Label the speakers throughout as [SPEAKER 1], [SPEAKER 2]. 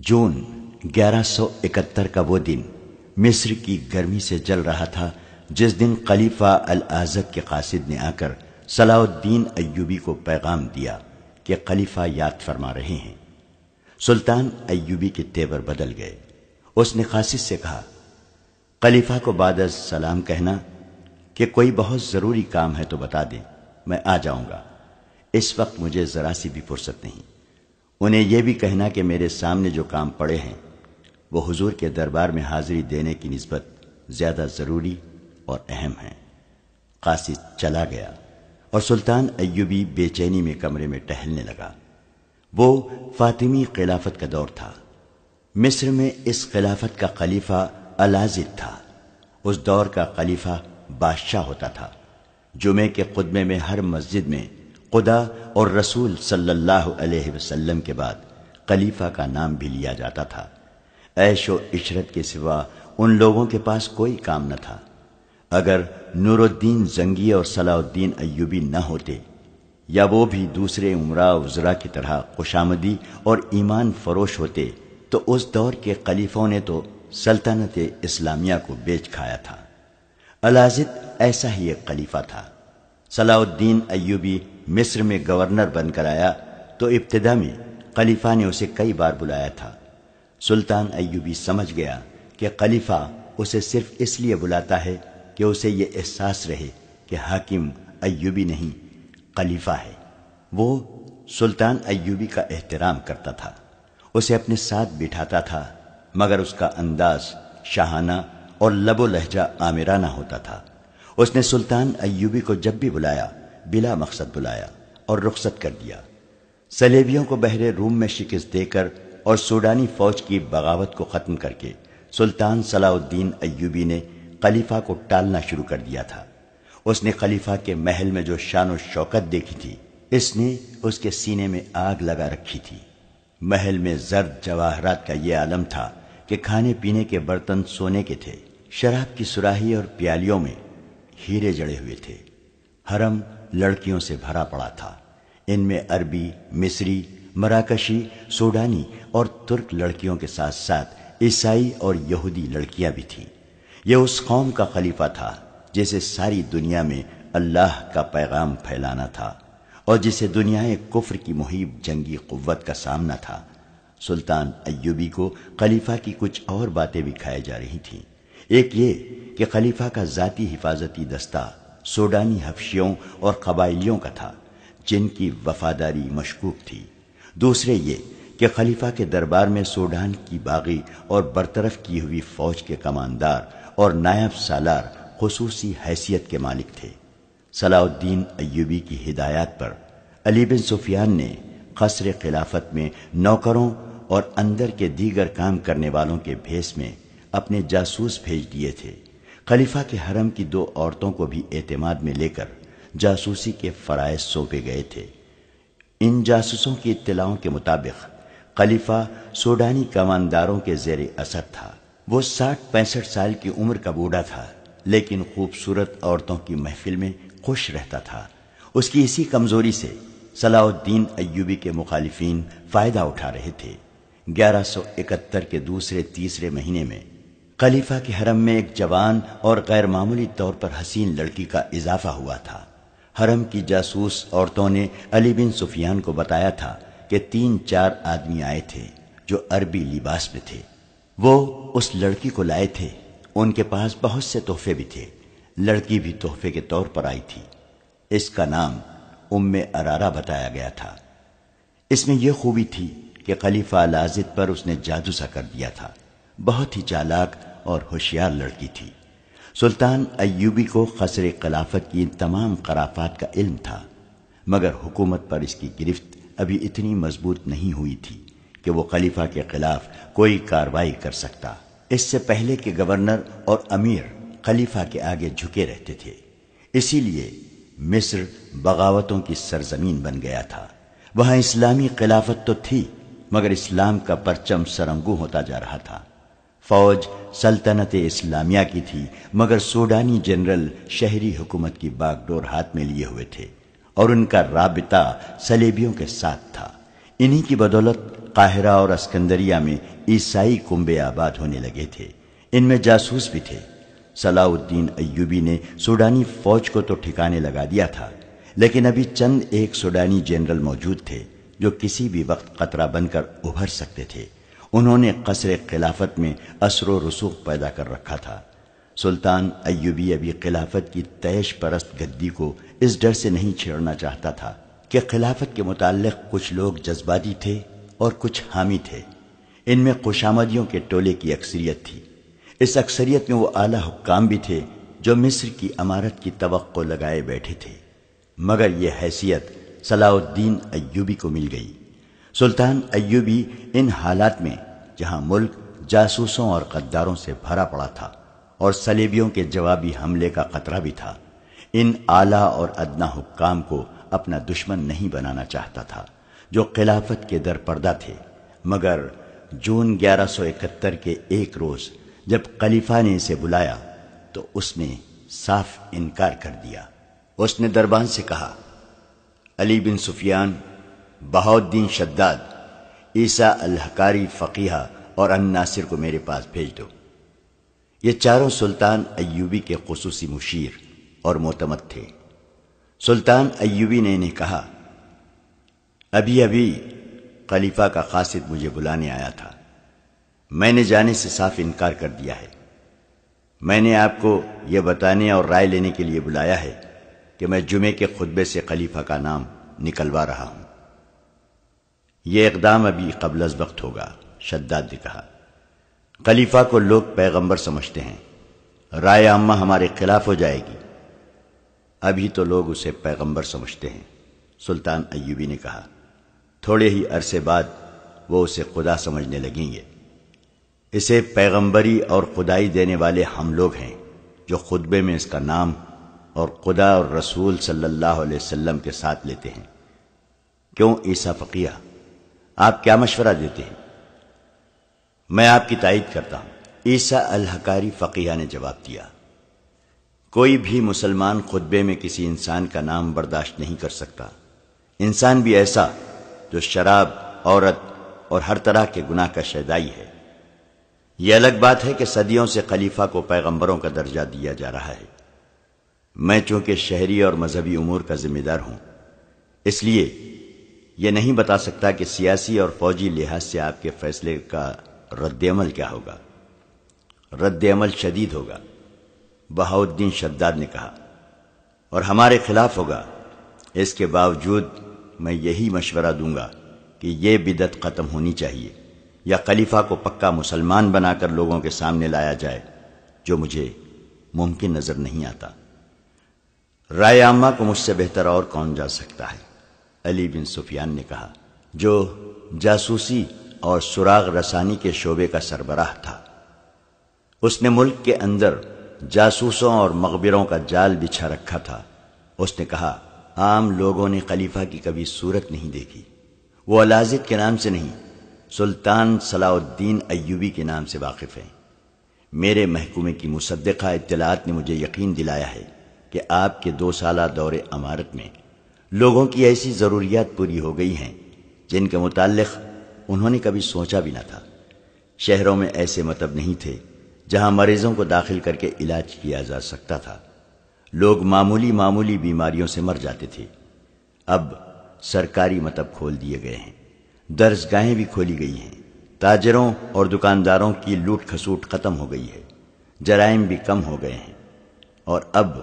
[SPEAKER 1] جون گیارہ سو اکہتر کا وہ دن مصر کی گرمی سے جل رہا تھا جس دن خلیفہ الاظب کے قاصد نے آ کر صلاح الدین ایوبی کو پیغام دیا کہ خلیفہ یاد فرما رہے ہیں سلطان ایوبی کے تیور بدل گئے اس نے قاصد سے کہا خلیفہ کو بعد از سلام کہنا کہ کوئی بہت ضروری کام ہے تو بتا دیں میں آ جاؤں گا اس وقت مجھے ذرا سی بھی فرصت نہیں انہیں یہ بھی کہنا کہ میرے سامنے جو کام پڑے ہیں وہ حضور کے دربار میں حاضری دینے کی نسبت زیادہ ضروری اور اہم ہیں قاصد چلا گیا اور سلطان ایوبی بے چینی میں کمرے میں ٹہلنے لگا وہ فاطمی خلافت کا دور تھا مصر میں اس خلافت کا خلیفہ الازد تھا اس دور کا خلیفہ بادشاہ ہوتا تھا جمعے کے قدمے میں ہر مسجد میں خدا اور رسول صلی اللہ علیہ وسلم کے بعد خلیفہ کا نام بھی لیا جاتا تھا عیش و عشرت کے سوا ان لوگوں کے پاس کوئی کام نہ تھا اگر نور الدین زنگی اور صلاح الدین ایوبی نہ ہوتے یا وہ بھی دوسرے عمرہ وزرا کی طرح خوش آمدی اور ایمان فروش ہوتے تو اس دور کے خلیفوں نے تو سلطنت اسلامیہ کو بیچ کھایا تھا الازد ایسا ہی ایک خلیفہ تھا صلاح الدین ایوبی مصر میں گورنر بن کر آیا تو ابتدا میں خلیفہ نے اسے کئی بار بلایا تھا سلطان ایوبی سمجھ گیا کہ خلیفہ اسے صرف اس لیے بلاتا ہے کہ اسے یہ احساس رہے کہ حاکم ایوبی نہیں خلیفہ ہے وہ سلطان ایوبی کا احترام کرتا تھا اسے اپنے ساتھ بٹھاتا تھا مگر اس کا انداز شہانہ اور لب و لہجہ آمرانہ ہوتا تھا اس نے سلطان ایوبی کو جب بھی بلایا بلا مقصد بلایا اور رخصت کر دیا سلیبیوں کو روم میں شکست دے کر اور سوڈانی فوج کی بغاوت کو ختم کر کے سلطان صلاح الدین ایوبی نے خلیفہ کو ٹالنا شروع کر دیا تھا اس نے خلیفہ کے محل میں جو شان و شوکت دیکھی تھی اس نے اس کے سینے میں آگ لگا رکھی تھی محل میں زرد جواہرات کا یہ عالم تھا کہ کھانے پینے کے برتن سونے کے تھے شراب کی سراہی اور پیالیوں میں ہیرے جڑے ہوئے تھے حرم لڑکیوں سے بھرا پڑا تھا ان میں عربی مصری مراکشی سوڈانی اور ترک لڑکیوں کے ساتھ ساتھ عیسائی اور یہودی لڑکیاں بھی تھیں یہ اس قوم کا خلیفہ تھا جسے ساری دنیا میں اللہ کا پیغام پھیلانا تھا اور جسے دنیا کفر کی محیب جنگی قوت کا سامنا تھا سلطان ایوبی کو خلیفہ کی کچھ اور باتیں بھی کھائے جا رہی تھیں ایک یہ کہ خلیفہ کا ذاتی حفاظتی دستہ سوڈانی حفشیوں اور قبائلیوں کا تھا جن کی وفاداری مشکوک تھی دوسرے یہ کہ خلیفہ کے دربار میں سوڈان کی باغی اور برطرف کی ہوئی فوج کے کماندار اور نائب سالار خصوصی حیثیت کے مالک تھے صلاح الدین ایوبی کی ہدایات پر علی بن سفیان نے قصر خلافت میں نوکروں اور اندر کے دیگر کام کرنے والوں کے بھیس میں اپنے جاسوس بھیج دیے تھے خلیفہ کے حرم کی دو عورتوں کو بھی اعتماد میں لے کر جاسوسی کے فرائض سونپے گئے تھے ان جاسوسوں کی اطلاعوں کے مطابق خلیفہ سوڈانی کمانداروں کے زیر اثر تھا وہ ساٹھ پینسٹھ سال کی عمر کا بوڑھا تھا لیکن خوبصورت عورتوں کی محفل میں خوش رہتا تھا اس کی اسی کمزوری سے صلاح الدین ایوبی کے مخالفین فائدہ اٹھا رہے تھے گیارہ سو اکہتر کے دوسرے تیسرے مہینے میں خلیفہ کے حرم میں ایک جوان اور غیر معمولی طور پر حسین لڑکی کا اضافہ ہوا تھا حرم کی جاسوس عورتوں نے علی بن سفیان کو بتایا تھا کہ تین چار آدمی آئے تھے جو عربی لباس میں تھے وہ اس لڑکی کو لائے تھے ان کے پاس بہت سے تحفے بھی تھے لڑکی بھی تحفے کے طور پر آئی تھی اس کا نام ام ارارہ بتایا گیا تھا اس میں یہ خوبی تھی کہ خلیفہ لازد پر اس نے جادو سا کر دیا تھا بہت ہی چالاک اور ہوشیار لڑکی تھی سلطان ایوبی کو خسر خلافت کی ان تمام خرافات کا علم تھا مگر حکومت پر اس کی گرفت ابھی اتنی مضبوط نہیں ہوئی تھی کہ وہ خلیفہ کے خلاف کوئی کاروائی کر سکتا اس سے پہلے کہ گورنر اور امیر خلیفہ کے آگے جھکے رہتے تھے اسی لیے مصر بغاوتوں کی سرزمین بن گیا تھا وہاں اسلامی خلافت تو تھی مگر اسلام کا پرچم سرنگو ہوتا جا رہا تھا فوج سلطنت اسلامیہ کی تھی مگر سوڈانی جنرل شہری حکومت کی باغ ڈور ہاتھ میں لیے ہوئے تھے اور ان کا رابطہ سلیبیوں کے ساتھ تھا انہی کی بدولت قاہرہ اور اسکندریہ میں عیسائی کنبے آباد ہونے لگے تھے ان میں جاسوس بھی تھے صلاح الدین ایوبی نے سوڈانی فوج کو تو ٹھکانے لگا دیا تھا لیکن ابھی چند ایک سوڈانی جنرل موجود تھے جو کسی بھی وقت قطرہ بن کر ابھر سکتے تھے انہوں نے قصر خلافت میں اثر و رسوخ پیدا کر رکھا تھا سلطان ایوبی ابھی خلافت کی تیش پرست گدی کو اس ڈر سے نہیں چھیڑنا چاہتا تھا کہ خلافت کے متعلق کچھ لوگ جذباتی تھے اور کچھ حامی تھے ان میں خوش آمدیوں کے ٹولے کی اکثریت تھی اس اکثریت میں وہ اعلیٰ حکام بھی تھے جو مصر کی امارت کی توقع لگائے بیٹھے تھے مگر یہ حیثیت صلاح الدین ایوبی کو مل گئی سلطان ایوبی ان حالات میں جہاں ملک جاسوسوں اور غداروں سے بھرا پڑا تھا اور سلیبیوں کے جوابی حملے کا خطرہ بھی تھا ان اعلیٰ اور ادنا حکام کو اپنا دشمن نہیں بنانا چاہتا تھا جو خلافت کے در پردہ تھے مگر جون گیارہ سو اکہتر کے ایک روز جب خلیفہ نے اسے بلایا تو اس نے صاف انکار کر دیا اس نے دربان سے کہا علی بن سفیان بہودین شداد عیسیٰ الحکاری فقیہ اور ان ناصر کو میرے پاس بھیج دو یہ چاروں سلطان ایوبی کے خصوصی مشیر اور معتمد تھے سلطان ایوبی نے انہیں کہا ابھی ابھی خلیفہ کا قاصد مجھے بلانے آیا تھا میں نے جانے سے صاف انکار کر دیا ہے میں نے آپ کو یہ بتانے اور رائے لینے کے لیے بلایا ہے کہ میں جمعے کے خطبے سے خلیفہ کا نام نکلوا رہا ہوں یہ اقدام ابھی قبل از وقت ہوگا شداد نے کہا خلیفہ کو لوگ پیغمبر سمجھتے ہیں رائے عامہ ہمارے خلاف ہو جائے گی ابھی تو لوگ اسے پیغمبر سمجھتے ہیں سلطان ایوبی نے کہا تھوڑے ہی عرصے بعد وہ اسے خدا سمجھنے لگیں گے اسے پیغمبری اور خدائی دینے والے ہم لوگ ہیں جو خطبے میں اس کا نام اور خدا اور رسول صلی اللہ علیہ وسلم کے ساتھ لیتے ہیں کیوں عیسیٰ فقیہ آپ کیا مشورہ دیتے ہیں میں آپ کی تائید کرتا ہوں عیسیٰ الحکاری فقیہ نے جواب دیا کوئی بھی مسلمان خطبے میں کسی انسان کا نام برداشت نہیں کر سکتا انسان بھی ایسا جو شراب عورت اور ہر طرح کے گناہ کا شیدائی ہے یہ الگ بات ہے کہ صدیوں سے خلیفہ کو پیغمبروں کا درجہ دیا جا رہا ہے میں چونکہ شہری اور مذہبی امور کا ذمہ دار ہوں اس لیے یہ نہیں بتا سکتا کہ سیاسی اور فوجی لحاظ سے آپ کے فیصلے کا رد عمل کیا ہوگا رد عمل شدید ہوگا بہاؤدین شداد نے کہا اور ہمارے خلاف ہوگا اس کے باوجود میں یہی مشورہ دوں گا کہ یہ بدت ختم ہونی چاہیے یا خلیفہ کو پکا مسلمان بنا کر لوگوں کے سامنے لایا جائے جو مجھے ممکن نظر نہیں آتا رائے عامہ کو مجھ سے بہتر اور کون جا سکتا ہے علی بن سفیان نے کہا جو جاسوسی اور سراغ رسانی کے شعبے کا سربراہ تھا اس نے ملک کے اندر جاسوسوں اور مغبروں کا جال بچھا رکھا تھا اس نے کہا عام لوگوں نے خلیفہ کی کبھی صورت نہیں دیکھی وہ الازد کے نام سے نہیں سلطان صلاح الدین ایوبی کے نام سے واقف ہیں میرے محکومے کی مصدقہ اطلاعات نے مجھے یقین دلایا ہے کہ آپ کے دو سالہ دور امارت میں لوگوں کی ایسی ضروریات پوری ہو گئی ہیں جن کے متعلق انہوں نے کبھی سوچا بھی نہ تھا شہروں میں ایسے مطلب نہیں تھے جہاں مریضوں کو داخل کر کے علاج کیا جا سکتا تھا لوگ معمولی معمولی بیماریوں سے مر جاتے تھے اب سرکاری مطلب کھول دیے گئے ہیں درس گاہیں بھی کھولی گئی ہیں تاجروں اور دکانداروں کی لوٹ خسوٹ ختم ہو گئی ہے جرائم بھی کم ہو گئے ہیں اور اب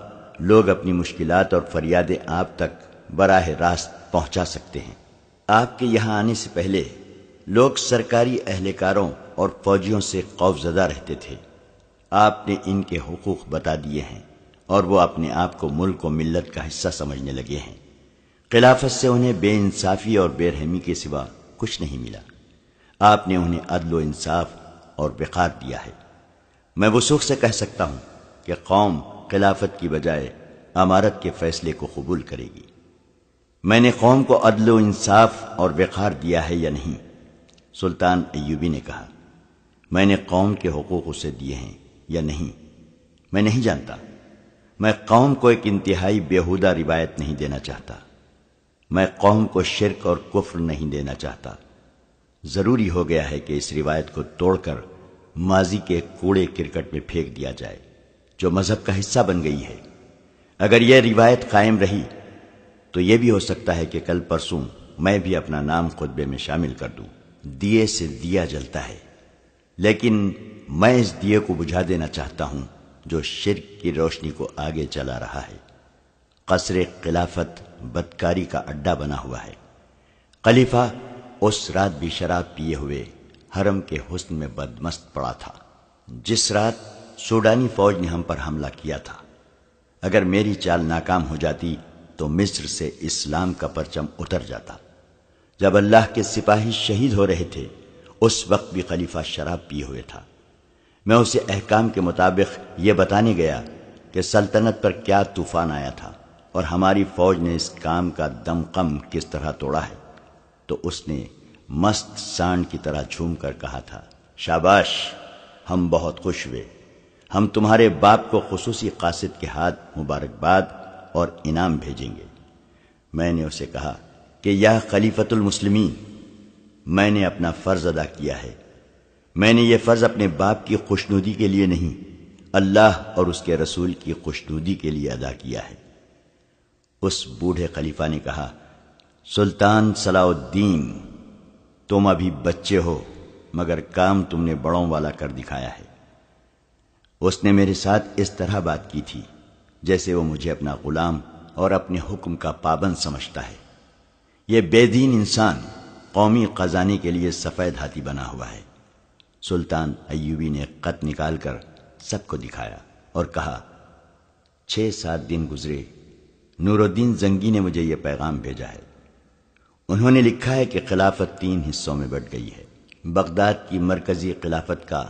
[SPEAKER 1] لوگ اپنی مشکلات اور فریادیں آپ تک براہ راست پہنچا سکتے ہیں آپ کے یہاں آنے سے پہلے لوگ سرکاری اہلکاروں اور فوجیوں سے خوف زدہ رہتے تھے آپ نے ان کے حقوق بتا دیے ہیں اور وہ اپنے آپ کو ملک و ملت کا حصہ سمجھنے لگے ہیں خلافت سے انہیں بے انصافی اور بے رحمی کے سوا کچھ نہیں ملا آپ نے انہیں عدل و انصاف اور بقار دیا ہے میں وسوخ سے کہہ سکتا ہوں کہ قوم خلافت کی بجائے امارت کے فیصلے کو قبول کرے گی میں نے قوم کو عدل و انصاف اور وقار دیا ہے یا نہیں سلطان ایوبی نے کہا میں نے قوم کے حقوق اسے دیے ہیں یا نہیں میں نہیں جانتا میں قوم کو ایک انتہائی بیہودہ روایت نہیں دینا چاہتا میں قوم کو شرک اور کفر نہیں دینا چاہتا ضروری ہو گیا ہے کہ اس روایت کو توڑ کر ماضی کے کوڑے کرکٹ میں پھینک دیا جائے جو مذہب کا حصہ بن گئی ہے اگر یہ روایت قائم رہی تو یہ بھی ہو سکتا ہے کہ کل پرسوں میں بھی اپنا نام خطبے میں شامل کر دوں دیے سے دیا جلتا ہے لیکن میں اس دیے کو بجھا دینا چاہتا ہوں جو شرک کی روشنی کو آگے چلا رہا ہے قصر خلافت بدکاری کا اڈا بنا ہوا ہے خلیفہ اس رات بھی شراب پیے ہوئے حرم کے حسن میں بدمست پڑا تھا جس رات سوڈانی فوج نے ہم پر حملہ کیا تھا اگر میری چال ناکام ہو جاتی تو مصر سے اسلام کا پرچم اتر جاتا جب اللہ کے سپاہی شہید ہو رہے تھے اس وقت بھی خلیفہ شراب پی ہوئے تھا میں اسے احکام کے مطابق یہ بتانے گیا کہ سلطنت پر کیا طوفان آیا تھا اور ہماری فوج نے اس کام کا دم کم کس طرح توڑا ہے تو اس نے مست سانڈ کی طرح جھوم کر کہا تھا شاباش ہم بہت خوش ہوئے ہم تمہارے باپ کو خصوصی قاصد کے ہاتھ مبارکباد اور انعام بھیجیں گے میں نے اسے کہا کہ یا خلیفت المسلمین میں نے اپنا فرض ادا کیا ہے میں نے یہ فرض اپنے باپ کی خوشنودی کے لیے نہیں اللہ اور اس کے رسول کی خوشنودی کے لیے ادا کیا ہے اس بوڑھے خلیفہ نے کہا سلطان صلاح الدین تم ابھی بچے ہو مگر کام تم نے بڑوں والا کر دکھایا ہے اس نے میرے ساتھ اس طرح بات کی تھی جیسے وہ مجھے اپنا غلام اور اپنے حکم کا پابند سمجھتا ہے یہ بے دین انسان قومی خزانے کے لیے سفید ہاتھی بنا ہوا ہے سلطان ایوبی نے قط نکال کر سب کو دکھایا اور کہا چھ سات دن گزرے نور الدین زنگی نے مجھے یہ پیغام بھیجا ہے انہوں نے لکھا ہے کہ خلافت تین حصوں میں بٹ گئی ہے بغداد کی مرکزی خلافت کا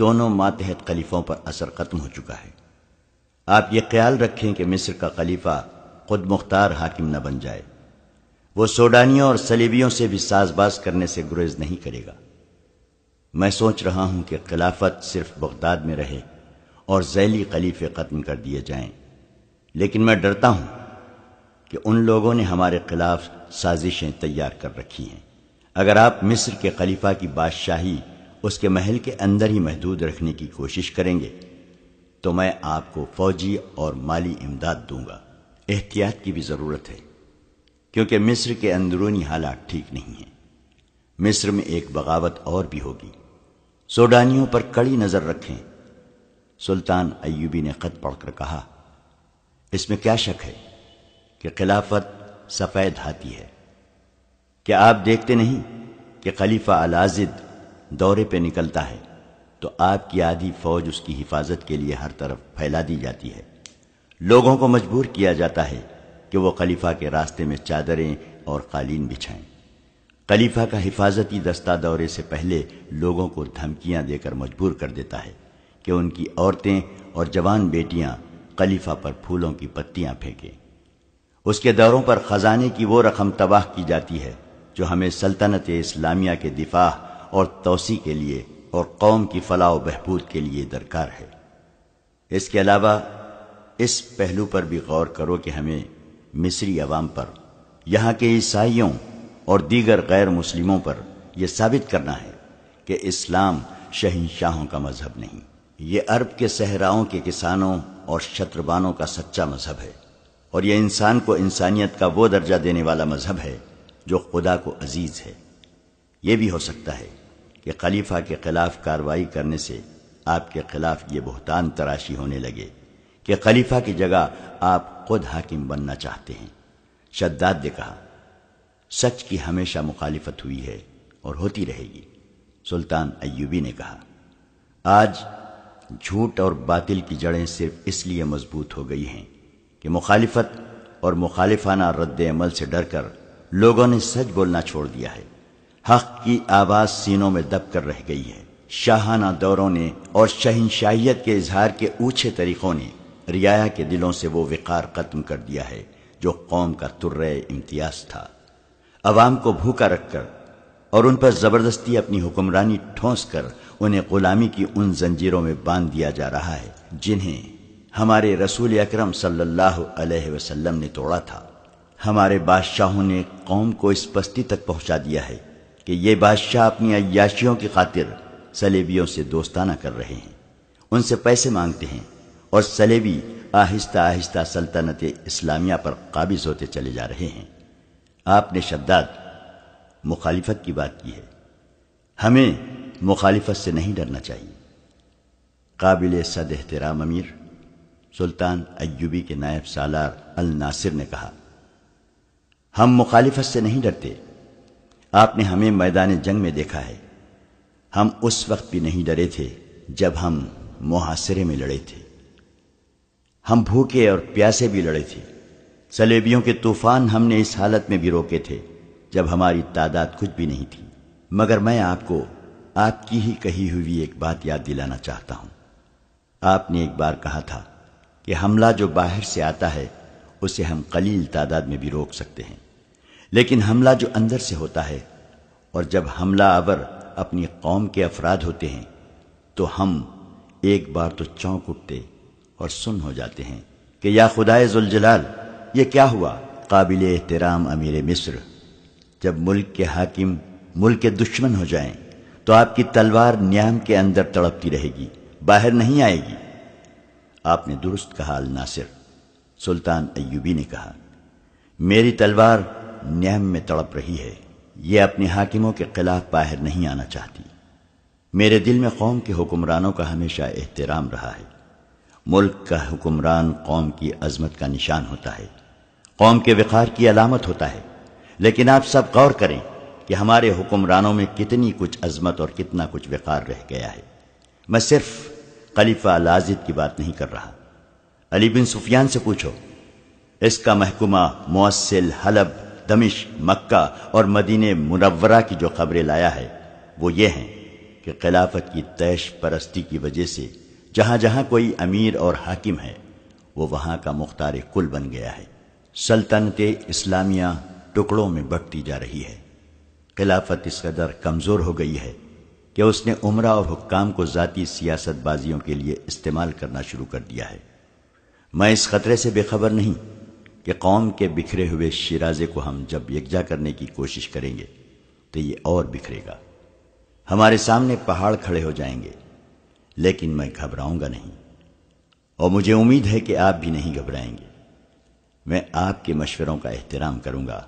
[SPEAKER 1] دونوں ماتحت خلیفوں پر اثر ختم ہو چکا ہے آپ یہ خیال رکھیں کہ مصر کا خلیفہ خود مختار حاکم نہ بن جائے وہ سوڈانیوں اور سلیبیوں سے بھی ساز باز کرنے سے گریز نہیں کرے گا میں سوچ رہا ہوں کہ خلافت صرف بغداد میں رہے اور ذیلی خلیفے ختم کر دیے جائیں لیکن میں ڈرتا ہوں کہ ان لوگوں نے ہمارے خلاف سازشیں تیار کر رکھی ہیں اگر آپ مصر کے خلیفہ کی بادشاہی اس کے محل کے اندر ہی محدود رکھنے کی کوشش کریں گے تو میں آپ کو فوجی اور مالی امداد دوں گا احتیاط کی بھی ضرورت ہے کیونکہ مصر کے اندرونی حالات ٹھیک نہیں ہیں مصر میں ایک بغاوت اور بھی ہوگی سوڈانیوں پر کڑی نظر رکھیں سلطان ایوبی نے خط پڑھ کر کہا اس میں کیا شک ہے کہ خلافت سفید ہاتھی ہے کیا آپ دیکھتے نہیں کہ خلیفہ الازد دورے پہ نکلتا ہے تو آپ کی آدھی فوج اس کی حفاظت کے لیے ہر طرف پھیلا دی جاتی ہے لوگوں کو مجبور کیا جاتا ہے کہ وہ خلیفہ کے راستے میں چادریں اور قالین بچھائیں خلیفہ کا حفاظتی دستہ دورے سے پہلے لوگوں کو دھمکیاں دے کر مجبور کر دیتا ہے کہ ان کی عورتیں اور جوان بیٹیاں خلیفہ پر پھولوں کی پتیاں پھینکیں اس کے دوروں پر خزانے کی وہ رقم تباہ کی جاتی ہے جو ہمیں سلطنت اسلامیہ کے دفاع اور توسیع کے لیے اور قوم کی فلاح و بہبود کے لیے درکار ہے اس کے علاوہ اس پہلو پر بھی غور کرو کہ ہمیں مصری عوام پر یہاں کے عیسائیوں اور دیگر غیر مسلموں پر یہ ثابت کرنا ہے کہ اسلام شہنشاہوں کا مذہب نہیں یہ عرب کے صحراؤں کے کسانوں اور شتربانوں کا سچا مذہب ہے اور یہ انسان کو انسانیت کا وہ درجہ دینے والا مذہب ہے جو خدا کو عزیز ہے یہ بھی ہو سکتا ہے کہ خلیفہ کے خلاف کاروائی کرنے سے آپ کے خلاف یہ بہتان تراشی ہونے لگے کہ خلیفہ کی جگہ آپ خود حاکم بننا چاہتے ہیں شداد نے کہا سچ کی ہمیشہ مخالفت ہوئی ہے اور ہوتی رہے گی سلطان ایوبی نے کہا آج جھوٹ اور باطل کی جڑیں صرف اس لیے مضبوط ہو گئی ہیں کہ مخالفت اور مخالفانہ رد عمل سے ڈر کر لوگوں نے سچ بولنا چھوڑ دیا ہے حق کی آواز سینوں میں دب کر رہ گئی ہے شاہانہ دوروں نے اور شہنشاہیت کے اظہار کے اونچے طریقوں نے ریا کے دلوں سے وہ وقار ختم کر دیا ہے جو قوم کا تر امتیاز تھا عوام کو بھوکا رکھ کر اور ان پر زبردستی اپنی حکمرانی ٹھونس کر انہیں غلامی کی ان زنجیروں میں باندھ دیا جا رہا ہے جنہیں ہمارے رسول اکرم صلی اللہ علیہ وسلم نے توڑا تھا ہمارے بادشاہوں نے قوم کو اس پستی تک پہنچا دیا ہے کہ یہ بادشاہ اپنی عیاشیوں کی خاطر سلیبیوں سے دوستانہ کر رہے ہیں ان سے پیسے مانگتے ہیں اور سلیبی آہستہ آہستہ سلطنت اسلامیہ پر قابض ہوتے چلے جا رہے ہیں آپ نے شداد مخالفت کی بات کی ہے ہمیں مخالفت سے نہیں ڈرنا چاہیے قابل صد احترام امیر سلطان ایوبی کے نائب سالار الناصر نے کہا ہم مخالفت سے نہیں ڈرتے آپ نے ہمیں میدان جنگ میں دیکھا ہے ہم اس وقت بھی نہیں ڈرے تھے جب ہم محاصرے میں لڑے تھے ہم بھوکے اور پیاسے بھی لڑے تھے سلیبیوں کے طوفان ہم نے اس حالت میں بھی روکے تھے جب ہماری تعداد کچھ بھی نہیں تھی مگر میں آپ کو آپ کی ہی کہی ہوئی ایک بات یاد دلانا چاہتا ہوں آپ نے ایک بار کہا تھا کہ حملہ جو باہر سے آتا ہے اسے ہم قلیل تعداد میں بھی روک سکتے ہیں لیکن حملہ جو اندر سے ہوتا ہے اور جب حملہ آور اپنی قوم کے افراد ہوتے ہیں تو ہم ایک بار تو چونک اٹھتے اور سن ہو جاتے ہیں کہ یا خدا ذوالجلال یہ کیا ہوا قابل احترام امیر مصر جب ملک کے حاکم ملک کے دشمن ہو جائیں تو آپ کی تلوار نیام کے اندر تڑپتی رہے گی باہر نہیں آئے گی آپ نے درست کہا الناصر سلطان ایوبی نے کہا میری تلوار نیم میں تڑپ رہی ہے یہ اپنے حاکموں کے خلاف باہر نہیں آنا چاہتی میرے دل میں قوم کے حکمرانوں کا ہمیشہ احترام رہا ہے ملک کا حکمران قوم کی عظمت کا نشان ہوتا ہے قوم کے وقار کی علامت ہوتا ہے لیکن آپ سب غور کریں کہ ہمارے حکمرانوں میں کتنی کچھ عظمت اور کتنا کچھ وقار رہ گیا ہے میں صرف خلیفہ لازد کی بات نہیں کر رہا علی بن سفیان سے پوچھو اس کا محکمہ موصل حلب دمش مکہ اور مدینہ منورہ کی جو خبریں لایا ہے وہ یہ ہیں کہ خلافت کی تیش پرستی کی وجہ سے جہاں جہاں کوئی امیر اور حاکم ہے وہ وہاں کا مختار کل بن گیا ہے سلطنت اسلامیہ ٹکڑوں میں بٹتی جا رہی ہے خلافت اس قدر کمزور ہو گئی ہے کہ اس نے عمرہ اور حکام کو ذاتی سیاست بازیوں کے لیے استعمال کرنا شروع کر دیا ہے میں اس خطرے سے بے خبر نہیں کہ قوم کے بکھرے ہوئے شیرازے کو ہم جب یکجا کرنے کی کوشش کریں گے تو یہ اور بکھرے گا ہمارے سامنے پہاڑ کھڑے ہو جائیں گے لیکن میں گھبراؤں گا نہیں اور مجھے امید ہے کہ آپ بھی نہیں گھبرائیں گے میں آپ کے مشوروں کا احترام کروں گا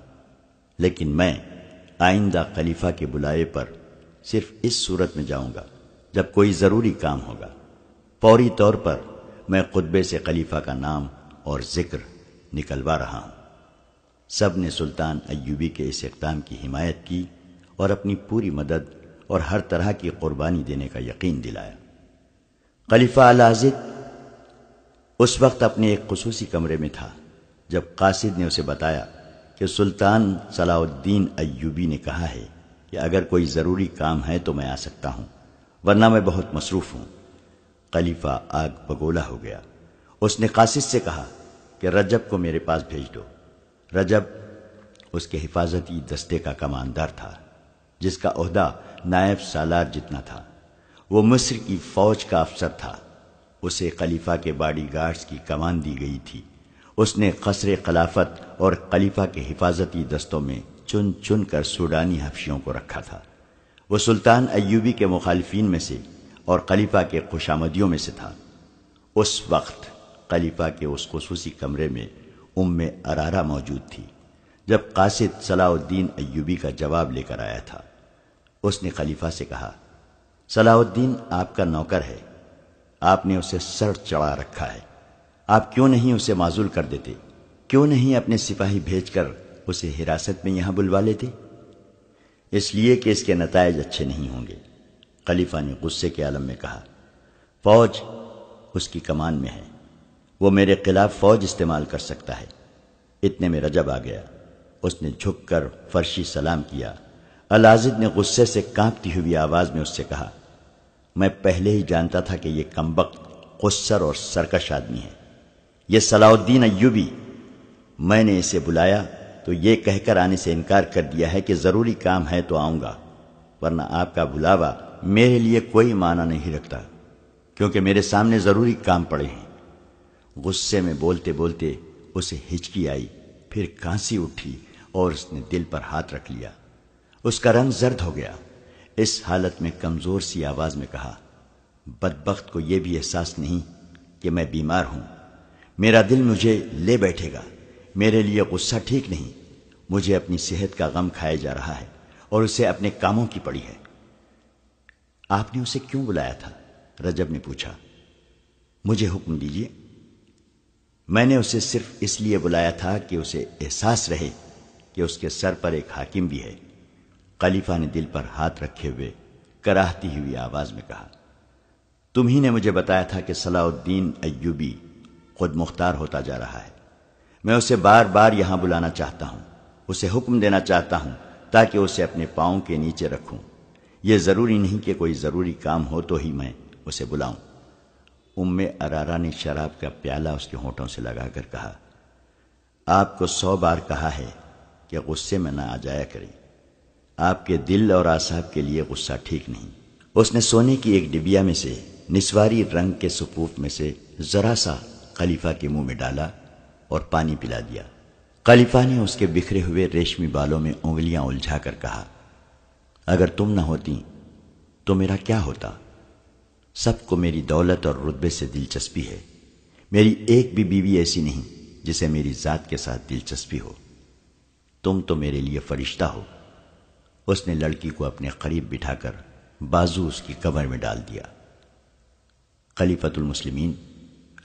[SPEAKER 1] لیکن میں آئندہ خلیفہ کے بلائے پر صرف اس صورت میں جاؤں گا جب کوئی ضروری کام ہوگا فوری طور پر میں خطبے سے خلیفہ کا نام اور ذکر نکلوا رہا ہوں سب نے سلطان ایوبی کے اس اقدام کی حمایت کی اور اپنی پوری مدد اور ہر طرح کی قربانی دینے کا یقین دلایا خلیفہ الازد اس وقت اپنے ایک خصوصی کمرے میں تھا جب قاصد نے اسے بتایا کہ سلطان صلاح الدین ایوبی نے کہا ہے کہ اگر کوئی ضروری کام ہے تو میں آ سکتا ہوں ورنہ میں بہت مصروف ہوں خلیفہ آگ بگولا ہو گیا اس نے قاصد سے کہا کہ رجب کو میرے پاس بھیج دو رجب اس کے حفاظتی دستے کا کماندار تھا جس کا عہدہ نائب سالار جتنا تھا وہ مصر کی فوج کا افسر تھا اسے خلیفہ کے باڈی گارڈز کی کمان دی گئی تھی اس نے قصر خلافت اور خلیفہ کے حفاظتی دستوں میں چن چن کر سوڈانی حفشیوں کو رکھا تھا وہ سلطان ایوبی کے مخالفین میں سے اور خلیفہ کے آمدیوں میں سے تھا اس وقت خلیفہ کے اس خصوصی کمرے میں ام ارارہ موجود تھی جب قاصد صلاح الدین ایوبی کا جواب لے کر آیا تھا اس نے خلیفہ سے کہا صلاح الدین آپ کا نوکر ہے آپ نے اسے سر چڑھا رکھا ہے آپ کیوں نہیں اسے معذول کر دیتے کیوں نہیں اپنے سپاہی بھیج کر اسے حراست میں یہاں بلوا لیتے اس لیے کہ اس کے نتائج اچھے نہیں ہوں گے خلیفہ نے غصے کے عالم میں کہا فوج اس کی کمان میں ہے وہ میرے خلاف فوج استعمال کر سکتا ہے اتنے میں رجب آ گیا اس نے جھک کر فرشی سلام کیا الازد نے غصے سے کانپتی ہوئی آواز میں اس سے کہا میں پہلے ہی جانتا تھا کہ یہ کمبک قصر اور سرکش آدمی ہے یہ صلاح الدین ایوبی میں نے اسے بلایا تو یہ کہہ کر آنے سے انکار کر دیا ہے کہ ضروری کام ہے تو آؤں گا ورنہ آپ کا بلاوا میرے لیے کوئی معنی نہیں رکھتا کیونکہ میرے سامنے ضروری کام پڑے ہیں غصے میں بولتے بولتے اسے ہچکی آئی پھر کانسی اٹھی اور اس نے دل پر ہاتھ رکھ لیا اس کا رنگ زرد ہو گیا اس حالت میں کمزور سی آواز میں کہا بدبخت کو یہ بھی احساس نہیں کہ میں بیمار ہوں میرا دل مجھے لے بیٹھے گا میرے لیے غصہ ٹھیک نہیں مجھے اپنی صحت کا غم کھایا جا رہا ہے اور اسے اپنے کاموں کی پڑی ہے آپ نے اسے کیوں بلایا تھا رجب نے پوچھا مجھے حکم دیجیے میں نے اسے صرف اس لیے بلایا تھا کہ اسے احساس رہے کہ اس کے سر پر ایک حاکم بھی ہے خلیفہ نے دل پر ہاتھ رکھے ہوئے کراہتی ہوئی آواز میں کہا تم ہی نے مجھے بتایا تھا کہ صلاح الدین ایوبی خود مختار ہوتا جا رہا ہے میں اسے بار بار یہاں بلانا چاہتا ہوں اسے حکم دینا چاہتا ہوں تاکہ اسے اپنے پاؤں کے نیچے رکھوں یہ ضروری نہیں کہ کوئی ضروری کام ہو تو ہی میں اسے بلاؤں ام ارارا نے شراب کا پیالہ اس کے ہونٹوں سے لگا کر کہا آپ کو سو بار کہا ہے کہ غصے میں نہ آ جایا کریں آپ کے دل اور آصاب کے لیے غصہ ٹھیک نہیں اس نے سونے کی ایک ڈبیا میں سے نسواری رنگ کے سپوف میں سے ذرا سا خلیفہ کے منہ میں ڈالا اور پانی پلا دیا خلیفہ نے اس کے بکھرے ہوئے ریشمی بالوں میں انگلیاں الجھا کر کہا اگر تم نہ ہوتی تو میرا کیا ہوتا سب کو میری دولت اور رتبے سے دلچسپی ہے میری ایک بھی بیوی ایسی نہیں جسے میری ذات کے ساتھ دلچسپی ہو تم تو میرے لیے فرشتہ ہو اس نے لڑکی کو اپنے قریب بٹھا کر بازو اس کی کمر میں ڈال دیا خلیفت المسلمین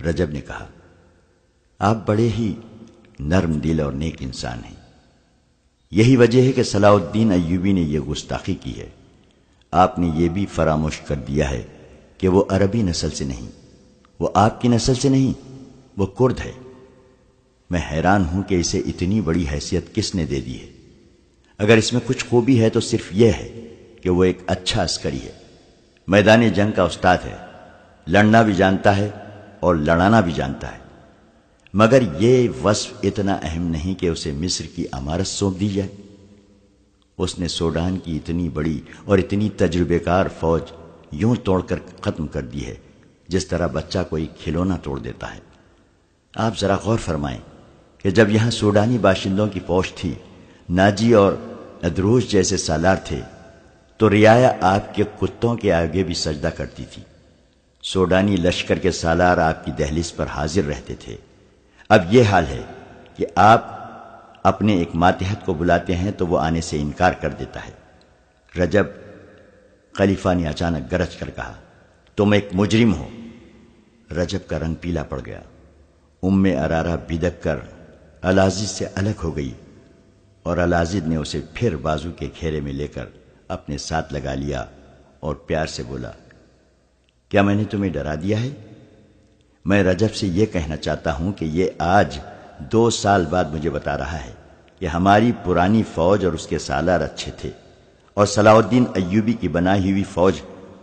[SPEAKER 1] رجب نے کہا آپ بڑے ہی نرم دل اور نیک انسان ہیں یہی وجہ ہے کہ صلاح الدین ایوبی نے یہ گستاخی کی ہے آپ نے یہ بھی فراموش کر دیا ہے کہ وہ عربی نسل سے نہیں وہ آپ کی نسل سے نہیں وہ کرد ہے میں حیران ہوں کہ اسے اتنی بڑی حیثیت کس نے دے دی ہے اگر اس میں کچھ خوبی ہے تو صرف یہ ہے کہ وہ ایک اچھا عسکری ہے میدان جنگ کا استاد ہے لڑنا بھی جانتا ہے اور لڑانا بھی جانتا ہے مگر یہ وصف اتنا اہم نہیں کہ اسے مصر کی عمارت سونپ دی جائے اس نے سوڈان کی اتنی بڑی اور اتنی تجربے کار فوج یوں توڑ کر ختم کر دی ہے جس طرح بچہ کوئی کھلونا توڑ دیتا ہے آپ ذرا غور فرمائیں کہ جب یہاں سوڈانی باشندوں کی پوش تھی ناجی اور ادروش جیسے سالار تھے تو ریا آپ کے کتوں کے آگے بھی سجدہ کرتی تھی سوڈانی لشکر کے سالار آپ کی دہلیس پر حاضر رہتے تھے اب یہ حال ہے کہ آپ اپنے ایک ماتحت کو بلاتے ہیں تو وہ آنے سے انکار کر دیتا ہے رجب خلیفہ نے اچانک گرج کر کہا تم ایک مجرم ہو رجب کا رنگ پیلا پڑ گیا ام ارارہ بدک کر الازد سے الگ ہو گئی اور الازد نے اسے پھر بازو کے کھیرے میں لے کر اپنے ساتھ لگا لیا اور پیار سے بولا کیا میں نے تمہیں ڈرا دیا ہے میں رجب سے یہ کہنا چاہتا ہوں کہ یہ آج دو سال بعد مجھے بتا رہا ہے کہ ہماری پرانی فوج اور اس کے سالار اچھے تھے اور صلاح الدین ایوبی کی بنائی ہوئی فوج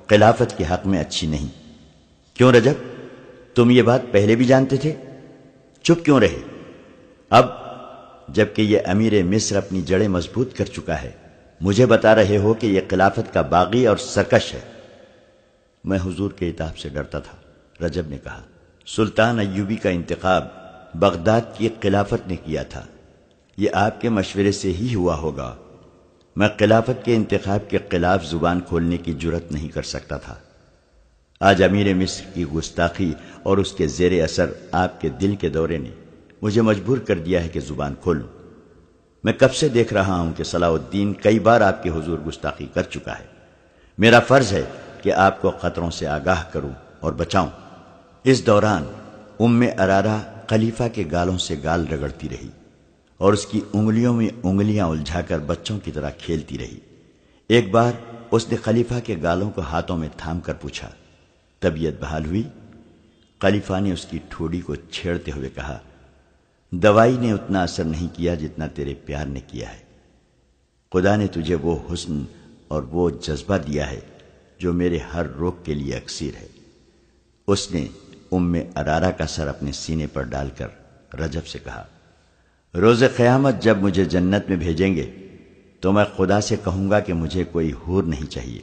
[SPEAKER 1] خلافت کے حق میں اچھی نہیں کیوں رجب تم یہ بات پہلے بھی جانتے تھے چپ کیوں رہے اب جبکہ یہ امیر مصر اپنی جڑیں مضبوط کر چکا ہے مجھے بتا رہے ہو کہ یہ خلافت کا باغی اور سرکش ہے میں حضور کے اتاب سے ڈرتا تھا رجب نے کہا سلطان ایوبی کا انتخاب بغداد کی خلافت نے کیا تھا یہ آپ کے مشورے سے ہی ہوا ہوگا میں خلافت کے انتخاب کے خلاف زبان کھولنے کی جرت نہیں کر سکتا تھا آج امیر مصر کی گستاخی اور اس کے زیر اثر آپ کے دل کے دورے نے مجھے مجبور کر دیا ہے کہ زبان کھولوں میں کب سے دیکھ رہا ہوں کہ صلاح الدین کئی بار آپ کے حضور گستاخی کر چکا ہے میرا فرض ہے کہ آپ کو خطروں سے آگاہ کروں اور بچاؤں اس دوران ام ارارہ خلیفہ کے گالوں سے گال رگڑتی رہی اور اس کی انگلیوں میں انگلیاں الجھا کر بچوں کی طرح کھیلتی رہی ایک بار اس نے خلیفہ کے گالوں کو ہاتھوں میں تھام کر پوچھا طبیعت بحال ہوئی خلیفہ نے اس کی ٹھوڑی کو چھیڑتے ہوئے کہا دوائی نے اتنا اثر نہیں کیا جتنا تیرے پیار نے کیا ہے خدا نے تجھے وہ حسن اور وہ جذبہ دیا ہے جو میرے ہر روگ کے لیے اکثیر ہے اس نے ام ارارہ کا سر اپنے سینے پر ڈال کر رجب سے کہا روز قیامت جب مجھے جنت میں بھیجیں گے تو میں خدا سے کہوں گا کہ مجھے کوئی ہور نہیں چاہیے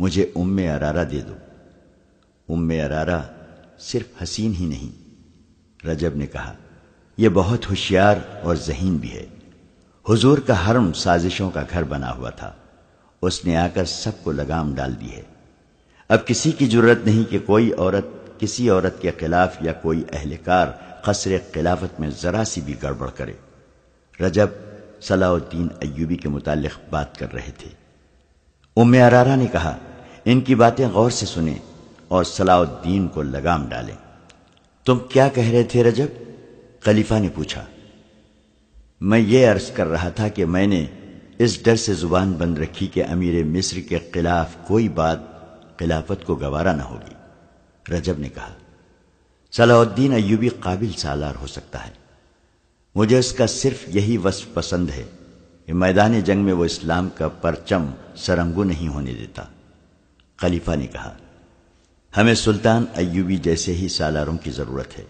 [SPEAKER 1] مجھے ام ارارہ دے دو ام ارارہ صرف حسین ہی نہیں رجب نے کہا یہ بہت ہوشیار اور ذہین بھی ہے حضور کا حرم سازشوں کا گھر بنا ہوا تھا اس نے آ کر سب کو لگام ڈال دی ہے اب کسی کی ضرورت نہیں کہ کوئی عورت کسی عورت کے خلاف یا کوئی اہلکار قصر خلافت میں ذرا سی بھی گڑبڑ کرے رجب صلاح الدین ایوبی کے متعلق بات کر رہے تھے ام ارارا نے کہا ان کی باتیں غور سے سنیں اور صلاح الدین کو لگام ڈالیں تم کیا کہہ رہے تھے رجب خلیفہ نے پوچھا میں یہ عرض کر رہا تھا کہ میں نے اس ڈر سے زبان بند رکھی کہ امیر مصر کے خلاف کوئی بات خلافت کو گوارا نہ ہوگی رجب نے کہا صلاح الدین ایوبی قابل سالار ہو سکتا ہے مجھے اس کا صرف یہی وصف پسند ہے کہ میدان جنگ میں وہ اسلام کا پرچم سرنگو نہیں ہونے دیتا خلیفہ نے کہا ہمیں سلطان ایوبی جیسے ہی سالاروں کی ضرورت ہے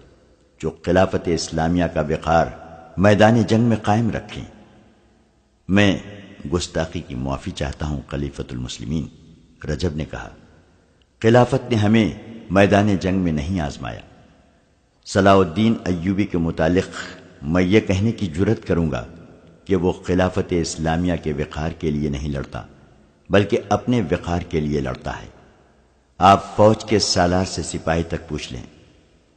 [SPEAKER 1] جو قلافت اسلامیہ کا وقار میدان جنگ میں قائم رکھیں میں گستاخی کی معافی چاہتا ہوں خلیفت المسلمین رجب نے کہا قلافت نے ہمیں میدان جنگ میں نہیں آزمایا صلاح الدین ایوبی کے متعلق میں یہ کہنے کی جرت کروں گا کہ وہ خلافت اسلامیہ کے وقار کے لیے نہیں لڑتا بلکہ اپنے وقار کے لیے لڑتا ہے آپ فوج کے سالار سے سپاہی تک پوچھ لیں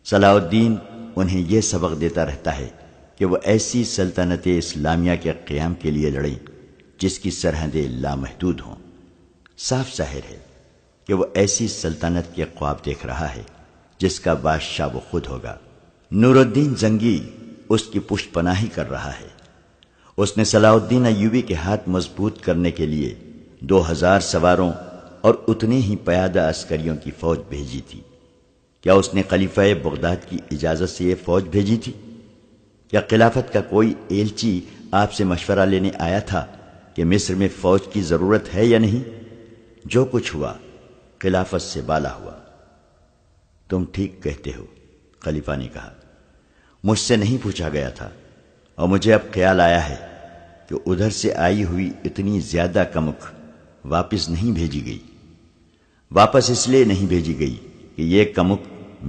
[SPEAKER 1] صلاح الدین انہیں یہ سبق دیتا رہتا ہے کہ وہ ایسی سلطنت اسلامیہ کے قیام کے لیے لڑیں جس کی سرحدیں لامحدود ہوں صاف ظاہر ہے کہ وہ ایسی سلطنت کے خواب دیکھ رہا ہے جس کا بادشاہ وہ خود ہوگا نور الدین زنگی اس کی پشت پناہی کر رہا ہے اس نے صلاح الدین ایوبی کے ہاتھ مضبوط کرنے کے لیے دو ہزار سواروں اور اتنے ہی پیادہ عسکریوں کی فوج بھیجی تھی کیا اس نے خلیفہ بغداد کی اجازت سے یہ فوج بھیجی تھی کیا خلافت کا کوئی ایلچی آپ سے مشورہ لینے آیا تھا کہ مصر میں فوج کی ضرورت ہے یا نہیں جو کچھ ہوا خلافت سے بالا ہوا تم ٹھیک کہتے ہو خلیفہ نے کہا مجھ سے نہیں پوچھا گیا تھا اور مجھے اب خیال آیا ہے کہ ادھر سے آئی ہوئی اتنی زیادہ کمک واپس نہیں بھیجی گئی واپس اس لیے نہیں بھیجی گئی کہ یہ کمک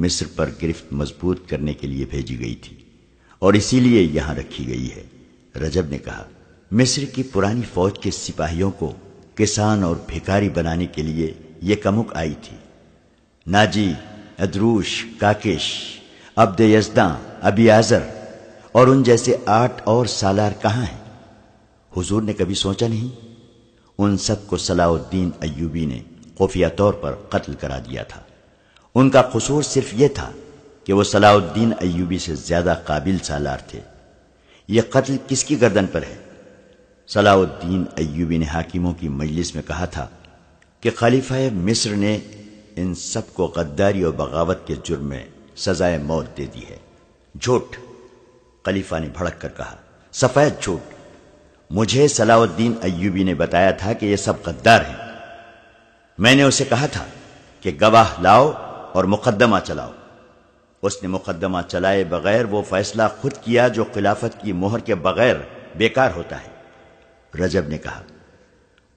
[SPEAKER 1] مصر پر گرفت مضبوط کرنے کے لیے بھیجی گئی تھی اور اسی لیے یہاں رکھی گئی ہے رجب نے کہا مصر کی پرانی فوج کے سپاہیوں کو کسان اور بھیکاری بنانے کے لیے یہ کمک آئی تھی ناجی ادروش کاکش عبد یزدان ابی آزر اور ان جیسے آٹھ اور سالار کہاں ہیں حضور نے کبھی سوچا نہیں ان سب کو صلاح الدین ایوبی نے خفیہ طور پر قتل کرا دیا تھا ان کا قصور صرف یہ تھا کہ وہ صلاح الدین ایوبی سے زیادہ قابل سالار تھے یہ قتل کس کی گردن پر ہے صلاح الدین ایوبی نے حاکموں کی مجلس میں کہا تھا کہ خلیفہ مصر نے ان سب کو غداری اور بغاوت کے جرم میں سزائے موت دے دی ہے جھوٹ خلیفہ نے بھڑک کر کہا سفید جھوٹ مجھے صلاح الدین ایوبی نے بتایا تھا کہ یہ سب غدار ہیں میں نے اسے کہا تھا کہ گواہ لاؤ اور مقدمہ چلاؤ اس نے مقدمہ چلائے بغیر وہ فیصلہ خود کیا جو خلافت کی مہر کے بغیر بیکار ہوتا ہے رجب نے کہا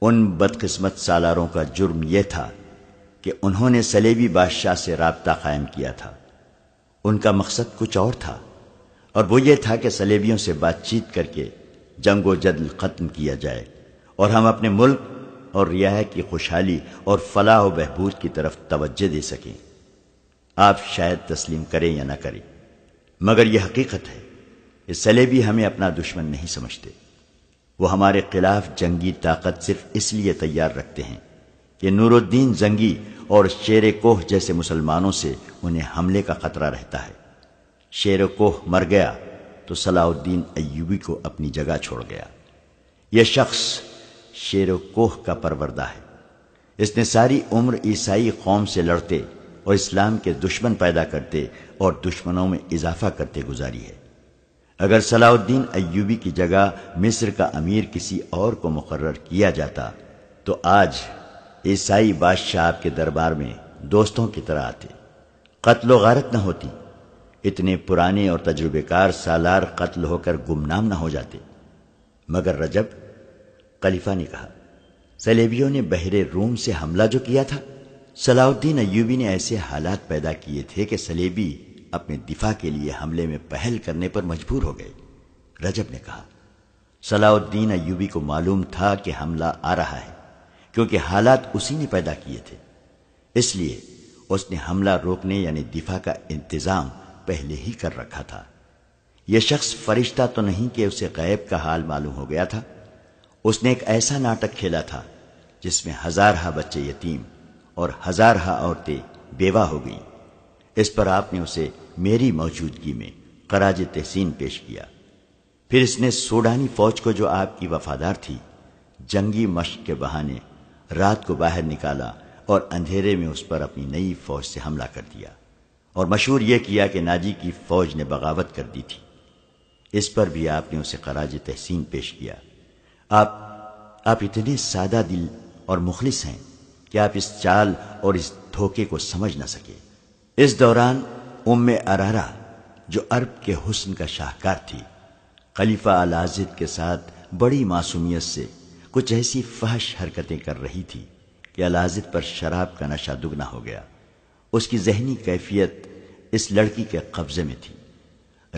[SPEAKER 1] ان بدقسمت سالاروں کا جرم یہ تھا کہ انہوں نے سلیبی بادشاہ سے رابطہ قائم کیا تھا ان کا مقصد کچھ اور تھا اور وہ یہ تھا کہ سلیبیوں سے بات چیت کر کے جنگ و جدل ختم کیا جائے اور ہم اپنے ملک اور ریاہ کی خوشحالی اور فلاح و بہبود کی طرف توجہ دے سکیں آپ شاید تسلیم کریں یا نہ کریں مگر یہ حقیقت ہے کہ سلیبی ہمیں اپنا دشمن نہیں سمجھتے وہ ہمارے خلاف جنگی طاقت صرف اس لیے تیار رکھتے ہیں کہ نور الدین زنگی اور شیر کوہ جیسے مسلمانوں سے انہیں حملے کا خطرہ رہتا ہے شیر کوہ مر گیا تو صلاح الدین ایوبی کو اپنی جگہ چھوڑ گیا یہ شخص شیر و کوہ کا پروردہ ہے اس نے ساری عمر عیسائی قوم سے لڑتے اور اسلام کے دشمن پیدا کرتے اور دشمنوں میں اضافہ کرتے گزاری ہے اگر صلاح الدین ایوبی کی جگہ مصر کا امیر کسی اور کو مقرر کیا جاتا تو آج عیسائی بادشاہ آپ کے دربار میں دوستوں کی طرح آتے قتل و غارت نہ ہوتی اتنے پرانے اور تجربے کار سالار قتل ہو کر گمنام نہ ہو جاتے مگر رجب خلیفہ نے کہا سلیبیوں نے بحر روم سے حملہ جو کیا تھا صلاح الدین ایوبی نے ایسے حالات پیدا کیے تھے کہ سلیبی اپنے دفاع کے لیے حملے میں پہل کرنے پر مجبور ہو گئے رجب نے کہا صلاح الدین ایوبی کو معلوم تھا کہ حملہ آ رہا ہے کیونکہ حالات اسی نے پیدا کیے تھے اس لیے اس نے حملہ روکنے یعنی دفاع کا انتظام پہلے ہی کر رکھا تھا یہ شخص فرشتہ تو نہیں کہ اسے غیب کا حال معلوم ہو گیا تھا اس نے ایک ایسا ناٹک کھیلا تھا جس میں ہزارہ بچے یتیم اور ہزارہ عورتیں بیوہ ہو گئیں اس پر آپ نے اسے میری موجودگی میں قراج تحسین پیش کیا پھر اس نے سوڈانی فوج کو جو آپ کی وفادار تھی جنگی مشق کے بہانے رات کو باہر نکالا اور اندھیرے میں اس پر اپنی نئی فوج سے حملہ کر دیا اور مشہور یہ کیا کہ ناجی کی فوج نے بغاوت کر دی تھی اس پر بھی آپ نے اسے خراج تحسین پیش کیا آپ آپ اتنے سادہ دل اور مخلص ہیں کہ آپ اس چال اور اس دھوکے کو سمجھ نہ سکے اس دوران ام ارارا جو عرب کے حسن کا شاہکار تھی خلیفہ الازد کے ساتھ بڑی معصومیت سے کچھ ایسی فحش حرکتیں کر رہی تھی کہ الازد پر شراب کا نشہ دگنا ہو گیا اس کی ذہنی کیفیت اس لڑکی کے قبضے میں تھی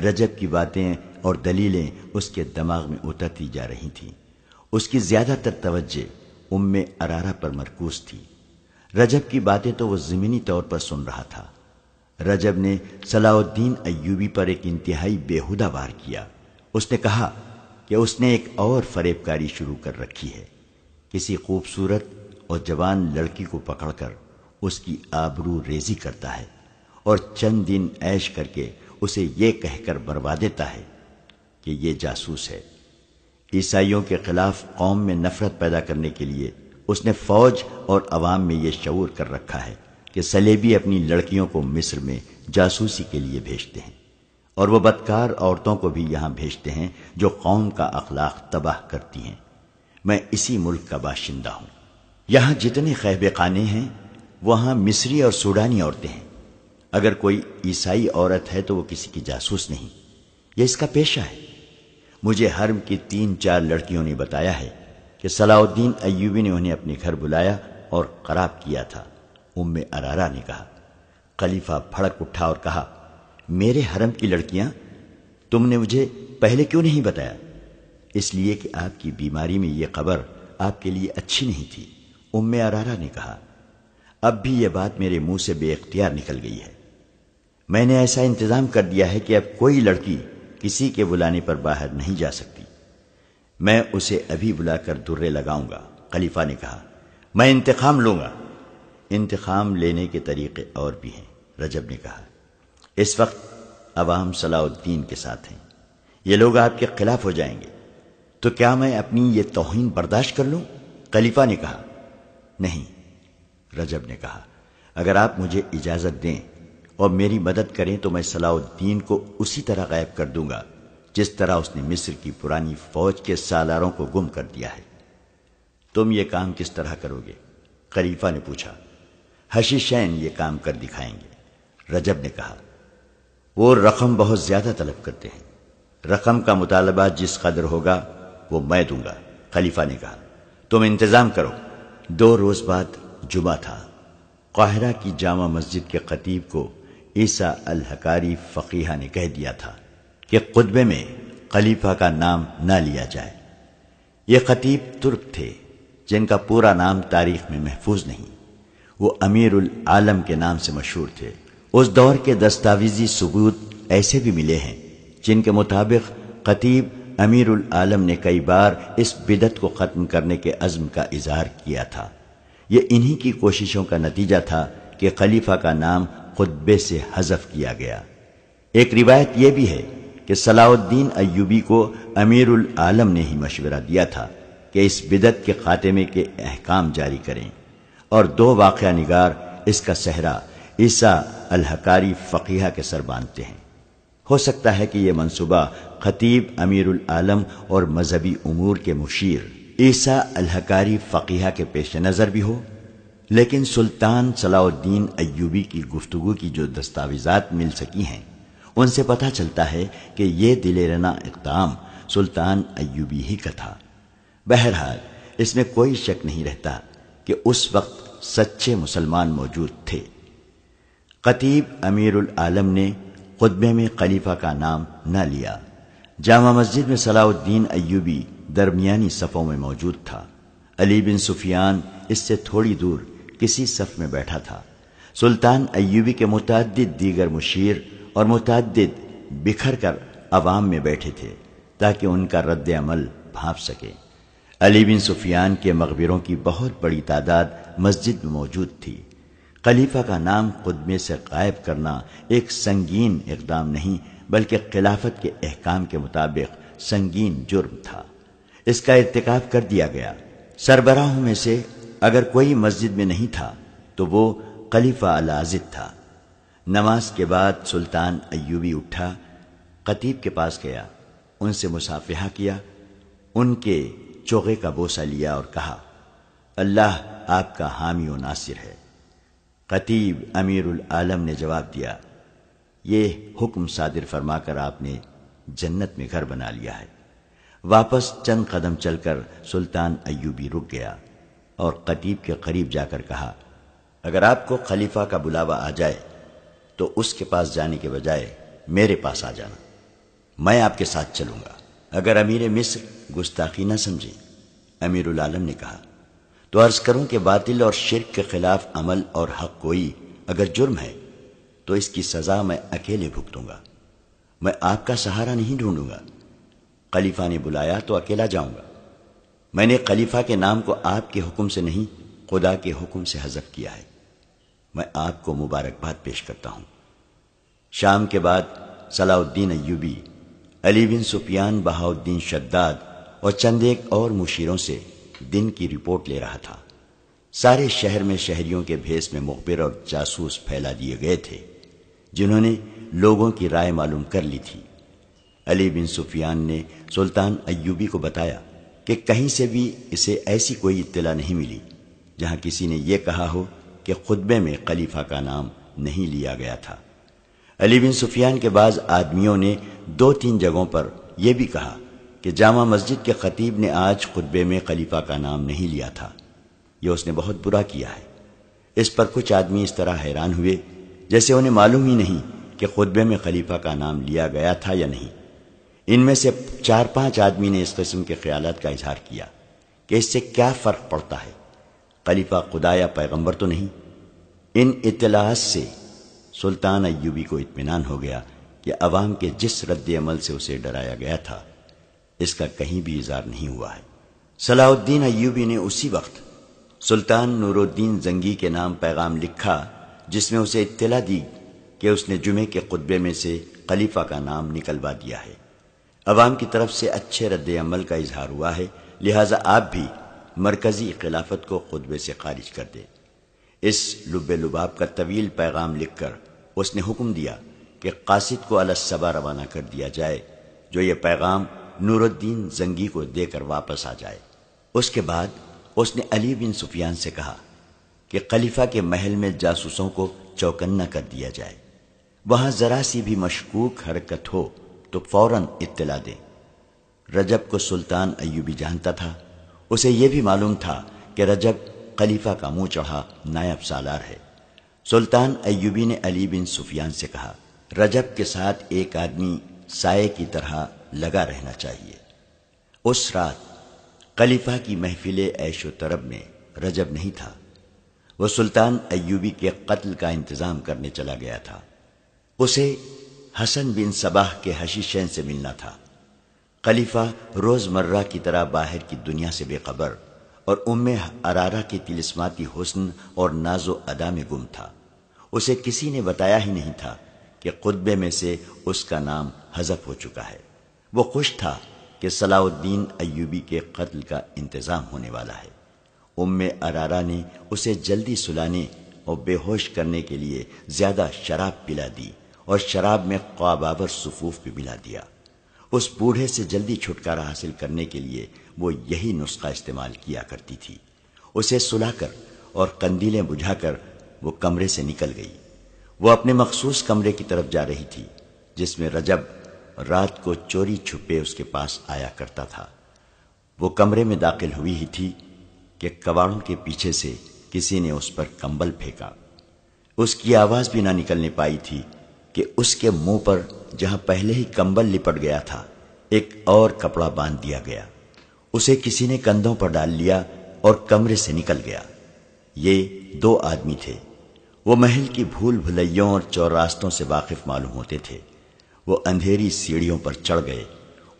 [SPEAKER 1] رجب کی باتیں اور دلیلیں اس کے دماغ میں اترتی جا رہی تھیں اس کی زیادہ تر توجہ ام ارارہ پر مرکوز تھی رجب کی باتیں تو وہ زمینی طور پر سن رہا تھا رجب نے صلاح الدین ایوبی پر ایک انتہائی بےہدہ وار کیا اس نے کہا کہ اس نے ایک اور فریب کاری شروع کر رکھی ہے کسی خوبصورت اور جوان لڑکی کو پکڑ کر اس کی آبرو ریزی کرتا ہے اور چند دن عیش کر کے اسے یہ کہہ کر بروا دیتا ہے کہ یہ جاسوس ہے عیسائیوں کے خلاف قوم میں نفرت پیدا کرنے کے لیے اس نے فوج اور عوام میں یہ شعور کر رکھا ہے کہ سلیبی اپنی لڑکیوں کو مصر میں جاسوسی کے لیے بھیجتے ہیں اور وہ بدکار عورتوں کو بھی یہاں بھیجتے ہیں جو قوم کا اخلاق تباہ کرتی ہیں میں اسی ملک کا باشندہ ہوں یہاں جتنے خیب خانے ہیں وہاں مصری اور سوڈانی عورتیں ہیں اگر کوئی عیسائی عورت ہے تو وہ کسی کی جاسوس نہیں یہ اس کا پیشہ ہے مجھے حرم کی تین چار لڑکیوں نے بتایا ہے کہ صلاح الدین ایوبی نے انہیں اپنے گھر بلایا اور خراب کیا تھا ام ارارا نے کہا خلیفہ پھڑک اٹھا اور کہا میرے حرم کی لڑکیاں تم نے مجھے پہلے کیوں نہیں بتایا اس لیے کہ آپ کی بیماری میں یہ خبر آپ کے لیے اچھی نہیں تھی ام ارارا نے کہا اب بھی یہ بات میرے منہ سے بے اختیار نکل گئی ہے میں نے ایسا انتظام کر دیا ہے کہ اب کوئی لڑکی کسی کے بلانے پر باہر نہیں جا سکتی میں اسے ابھی بلا کر درے لگاؤں گا خلیفہ نے کہا میں انتخاب لوں گا انتخاب لینے کے طریقے اور بھی ہیں رجب نے کہا اس وقت عوام صلاح الدین کے ساتھ ہیں یہ لوگ آپ کے خلاف ہو جائیں گے تو کیا میں اپنی یہ توہین برداشت کر لوں خلیفہ نے کہا نہیں رجب نے کہا اگر آپ مجھے اجازت دیں اور میری مدد کریں تو میں صلاح الدین کو اسی طرح غائب کر دوں گا جس طرح اس نے مصر کی پرانی فوج کے سالاروں کو گم کر دیا ہے تم یہ کام کس طرح کرو گے خلیفہ نے پوچھا حشی شین یہ کام کر دکھائیں گے رجب نے کہا وہ رقم بہت زیادہ طلب کرتے ہیں رقم کا مطالبہ جس قدر ہوگا وہ میں دوں گا خلیفہ نے کہا تم انتظام کرو دو روز بعد جمعہ تھا قاہرہ کی جامع مسجد کے قطیب کو عیسیٰ الحکاری فقیحہ نے کہہ دیا تھا کہ قطبے میں خلیفہ کا نام نہ لیا جائے یہ قطیب ترک تھے جن کا پورا نام تاریخ میں محفوظ نہیں وہ امیر العالم کے نام سے مشہور تھے اس دور کے دستاویزی ثبوت ایسے بھی ملے ہیں جن کے مطابق قطیب امیر العالم نے کئی بار اس بدت کو ختم کرنے کے عزم کا اظہار کیا تھا یہ انہی کی کوششوں کا نتیجہ تھا کہ خلیفہ کا نام خطبے سے حذف کیا گیا ایک روایت یہ بھی ہے کہ صلاح الدین ایوبی کو امیر العالم نے ہی مشورہ دیا تھا کہ اس بدت کے خاتمے کے احکام جاری کریں اور دو واقعہ نگار اس کا صحرا عیسیٰ الحکاری فقیہ کے سر باندھتے ہیں ہو سکتا ہے کہ یہ منصوبہ خطیب امیر العالم اور مذہبی امور کے مشیر عیسیٰ الحکاری فقیہ کے پیش نظر بھی ہو لیکن سلطان صلاح الدین ایوبی کی گفتگو کی جو دستاویزات مل سکی ہیں ان سے پتہ چلتا ہے کہ یہ دلیرنا اقدام سلطان ایوبی ہی کا تھا بہرحال اس میں کوئی شک نہیں رہتا کہ اس وقت سچے مسلمان موجود تھے قطیب امیر العالم نے خطبے میں خلیفہ کا نام نہ لیا جامع مسجد میں صلاح الدین ایوبی درمیانی صفوں میں موجود تھا علی بن سفیان اس سے تھوڑی دور کسی صف میں بیٹھا تھا سلطان ایوبی کے متعدد دیگر مشیر اور متعدد بکھر کر عوام میں بیٹھے تھے تاکہ ان کا رد عمل بھانپ سکے علی بن سفیان کے مغبروں کی بہت بڑی تعداد مسجد میں موجود تھی خلیفہ کا نام قدمے سے قائب کرنا ایک سنگین اقدام نہیں بلکہ خلافت کے احکام کے مطابق سنگین جرم تھا اس کا ارتکاب کر دیا گیا سربراہوں میں سے اگر کوئی مسجد میں نہیں تھا تو وہ خلیفہ الازد تھا نماز کے بعد سلطان ایوبی اٹھا قطیب کے پاس گیا ان سے مسافیہ کیا ان کے چوغے کا بوسہ لیا اور کہا اللہ آپ کا حامی و ناصر ہے قطیب امیر العالم نے جواب دیا یہ حکم صادر فرما کر آپ نے جنت میں گھر بنا لیا ہے واپس چند قدم چل کر سلطان ایوبی رک گیا اور قطیب کے قریب جا کر کہا اگر آپ کو خلیفہ کا بلاوا آ جائے تو اس کے پاس جانے کے بجائے میرے پاس آ جانا میں آپ کے ساتھ چلوں گا اگر امیر مصر گستاخی نہ سمجھے امیر العالم نے کہا تو عرض کروں کہ باطل اور شرک کے خلاف عمل اور حق کوئی اگر جرم ہے تو اس کی سزا میں اکیلے بھگتوں گا میں آپ کا سہارا نہیں ڈھونڈوں گا خلیفہ نے بلایا تو اکیلا جاؤں گا میں نے خلیفہ کے نام کو آپ کے حکم سے نہیں خدا کے حکم سے حذف کیا ہے میں آپ کو مبارکباد پیش کرتا ہوں شام کے بعد صلاح الدین ایوبی علی بن سفیان بہاؤ الدین شداد اور چند ایک اور مشیروں سے دن کی رپورٹ لے رہا تھا سارے شہر میں شہریوں کے بھیس میں مخبر اور جاسوس پھیلا دیے گئے تھے جنہوں نے لوگوں کی رائے معلوم کر لی تھی علی بن سفیان نے سلطان ایوبی کو بتایا کہ کہیں سے بھی اسے ایسی کوئی اطلاع نہیں ملی جہاں کسی نے یہ کہا ہو کہ خطبے میں خلیفہ کا نام نہیں لیا گیا تھا علی بن سفیان کے بعض آدمیوں نے دو تین جگہوں پر یہ بھی کہا کہ جامع مسجد کے خطیب نے آج خطبے میں خلیفہ کا نام نہیں لیا تھا یہ اس نے بہت برا کیا ہے اس پر کچھ آدمی اس طرح حیران ہوئے جیسے انہیں معلوم ہی نہیں کہ خطبے میں خلیفہ کا نام لیا گیا تھا یا نہیں ان میں سے چار پانچ آدمی نے اس قسم کے خیالات کا اظہار کیا کہ اس سے کیا فرق پڑتا ہے خلیفہ خدا یا پیغمبر تو نہیں ان اطلاعات سے سلطان ایوبی کو اطمینان ہو گیا کہ عوام کے جس رد عمل سے اسے ڈرایا گیا تھا اس کا کہیں بھی اظہار نہیں ہوا ہے صلاح الدین ایوبی نے اسی وقت سلطان نور الدین زنگی کے نام پیغام لکھا جس میں اسے اطلاع دی کہ اس نے جمعے کے خطبے میں سے خلیفہ کا نام نکلوا دیا ہے عوام کی طرف سے اچھے رد عمل کا اظہار ہوا ہے لہٰذا آپ بھی مرکزی خلافت کو خطبے سے خارج کر دیں اس لب لباب کا طویل پیغام لکھ کر اس نے حکم دیا کہ قاصد کو الصبا روانہ کر دیا جائے جو یہ پیغام نور الدین زنگی کو دے کر واپس آ جائے اس کے بعد اس نے علی بن سفیان سے کہا کہ خلیفہ کے محل میں جاسوسوں کو چوکنا کر دیا جائے وہاں ذرا سی بھی مشکوک حرکت ہو تو فوراً اطلاع دے رجب کو سلطان ایوبی جانتا تھا اسے یہ بھی معلوم تھا کہ رجب خلیفہ کا منہ چڑھا نائب سالار ہے سلطان ایوبی نے علی بن سفیان سے کہا رجب کے ساتھ ایک آدمی سائے کی طرح لگا رہنا چاہیے اس رات خلیفہ کی محفل عیش و طرب میں رجب نہیں تھا وہ سلطان ایوبی کے قتل کا انتظام کرنے چلا گیا تھا اسے حسن بن صباح کے حشی شین سے ملنا تھا خلیفہ روز مرہ کی طرح باہر کی دنیا سے بے خبر اور ام ارارہ کی تلسماتی حسن اور ناز و ادا میں گم تھا اسے کسی نے بتایا ہی نہیں تھا کہ قطبے میں سے اس کا نام حذف ہو چکا ہے وہ خوش تھا کہ صلاح الدین ایوبی کے قتل کا انتظام ہونے والا ہے ام ارارا نے اسے جلدی سلانے اور بے ہوش کرنے کے لیے زیادہ شراب پلا دی اور شراب میں قواباور صفوف بھی ملا دیا اس بوڑھے سے جلدی چھٹکارا حاصل کرنے کے لیے وہ یہی نسخہ استعمال کیا کرتی تھی اسے سلا کر اور قندیلیں بجھا کر وہ کمرے سے نکل گئی وہ اپنے مخصوص کمرے کی طرف جا رہی تھی جس میں رجب رات کو چوری چھپے اس کے پاس آیا کرتا تھا وہ کمرے میں داخل ہوئی ہی تھی کہ کباڑوں کے پیچھے سے کسی نے اس پر کمبل پھینکا اس کی آواز بھی نہ نکلنے پائی تھی کہ اس کے منہ پر جہاں پہلے ہی کمبل لپٹ گیا تھا ایک اور کپڑا باندھ دیا گیا اسے کسی نے کندھوں پر ڈال لیا اور کمرے سے نکل گیا یہ دو آدمی تھے وہ محل کی بھول بھلائیوں اور چوراستوں سے واقف معلوم ہوتے تھے وہ اندھیری سیڑھیوں پر چڑھ گئے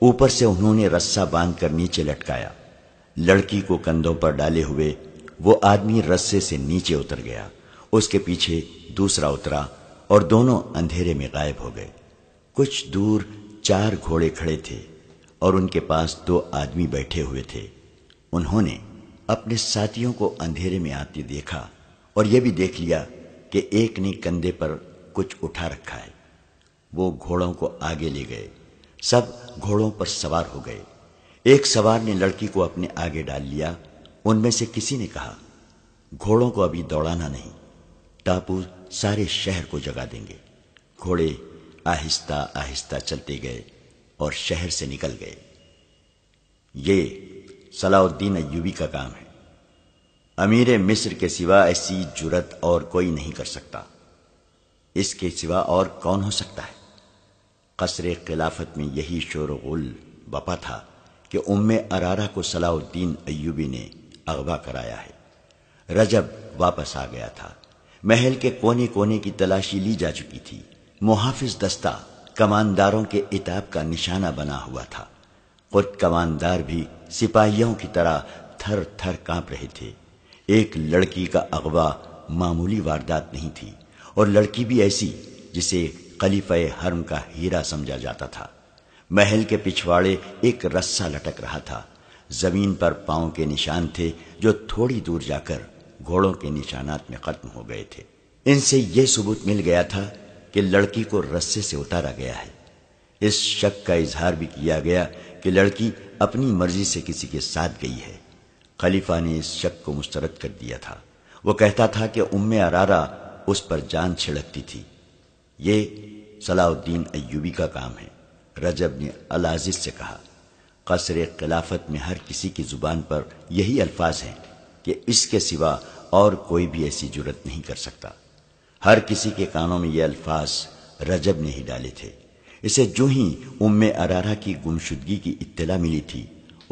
[SPEAKER 1] اوپر سے انہوں نے رسا باندھ کر نیچے لٹکایا لڑکی کو کندھوں پر ڈالے ہوئے وہ آدمی رسے سے نیچے اتر گیا اس کے پیچھے دوسرا اترا اور دونوں اندھیرے میں غائب ہو گئے کچھ دور چار گھوڑے کھڑے تھے اور ان کے پاس دو آدمی بیٹھے ہوئے تھے انہوں نے اپنے ساتھیوں کو اندھیرے میں آتے دیکھا اور یہ بھی دیکھ لیا کہ ایک نے کندھے پر کچھ اٹھا رکھا ہے وہ گھوڑوں کو آگے لے گئے سب گھوڑوں پر سوار ہو گئے ایک سوار نے لڑکی کو اپنے آگے ڈال لیا ان میں سے کسی نے کہا گھوڑوں کو ابھی دوڑانا نہیں ٹاپو سارے شہر کو جگا دیں گے گھوڑے آہستہ آہستہ چلتے گئے اور شہر سے نکل گئے یہ صلاح الدین ایوبی کا کام ہے امیر مصر کے سوا ایسی جرت اور کوئی نہیں کر سکتا اس کے سوا اور کون ہو سکتا ہے قصر خلافت میں یہی شور و غل بپا تھا کہ ام ارارہ کو صلاح الدین ایوبی نے اغوا کرایا ہے رجب واپس آ گیا تھا محل کے کونے کونے کی تلاشی لی جا چکی تھی محافظ دستہ کمانداروں کے اتاب کا نشانہ بنا ہوا تھا خود کماندار بھی سپاہیوں کی طرح تھر تھر کانپ رہے تھے ایک لڑکی کا اغوا معمولی واردات نہیں تھی اور لڑکی بھی ایسی جسے خلیفہ حرم کا ہیرا سمجھا جاتا تھا محل کے پچھواڑے ایک رسا لٹک رہا تھا زمین پر پاؤں کے نشان تھے جو تھوڑی دور جا کر گھوڑوں کے نشانات میں ختم ہو گئے تھے ان سے یہ ثبوت مل گیا تھا کہ لڑکی کو رسے سے اتارا گیا ہے اس شک کا اظہار بھی کیا گیا کہ لڑکی اپنی مرضی سے کسی کے ساتھ گئی ہے خلیفہ نے اس شک کو مسترد کر دیا تھا وہ کہتا تھا کہ ام ارارہ اس پر جان چھڑکتی تھی یہ صلاح الدین ایوبی کا کام ہے رجب نے العزیز سے کہا قصر خلافت میں ہر کسی کی زبان پر یہی الفاظ ہیں کہ اس کے سوا اور کوئی بھی ایسی جرت نہیں کر سکتا ہر کسی کے کانوں میں یہ الفاظ رجب نے ہی ڈالے تھے اسے جو ہی ام ارارہ کی گمشدگی کی اطلاع ملی تھی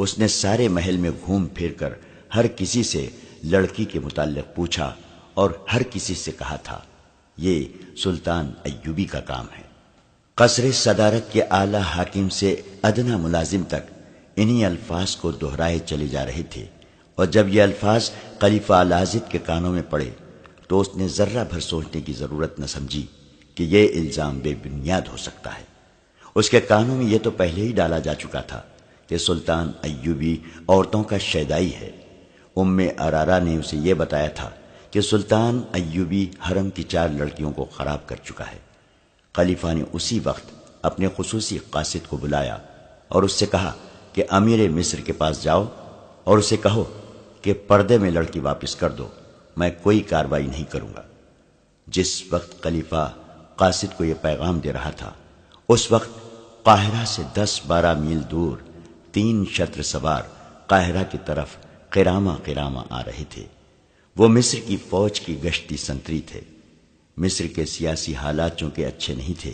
[SPEAKER 1] اس نے سارے محل میں گھوم پھر کر ہر کسی سے لڑکی کے متعلق پوچھا اور ہر کسی سے کہا تھا یہ سلطان ایوبی کا کام ہے قصر صدارت کے آلہ حاکم سے ادنا ملازم تک انہی الفاظ کو دہرائے چلے جا رہے تھے اور جب یہ الفاظ خلیفہ کانوں میں پڑے تو اس نے ذرہ بھر سوچنے کی ضرورت نہ سمجھی کہ یہ الزام بے بنیاد ہو سکتا ہے اس کے کانوں میں یہ تو پہلے ہی ڈالا جا چکا تھا کہ سلطان ایوبی عورتوں کا شیدائی ہے ام ارارا نے اسے یہ بتایا تھا کہ سلطان ایوبی حرم کی چار لڑکیوں کو خراب کر چکا ہے خلیفہ نے اسی وقت اپنے خصوصی قاصد کو بلایا اور اس سے کہا کہ امیر مصر کے پاس جاؤ اور اسے کہو کہ پردے میں لڑکی واپس کر دو میں کوئی کاروائی نہیں کروں گا جس وقت خلیفہ قاصد کو یہ پیغام دے رہا تھا اس وقت قاہرہ سے دس بارہ میل دور تین شطر سوار قاہرہ کی طرف قرامہ قرامہ آ رہے تھے وہ مصر کی فوج کی گشتی سنتری تھے مصر کے سیاسی حالات چونکہ اچھے نہیں تھے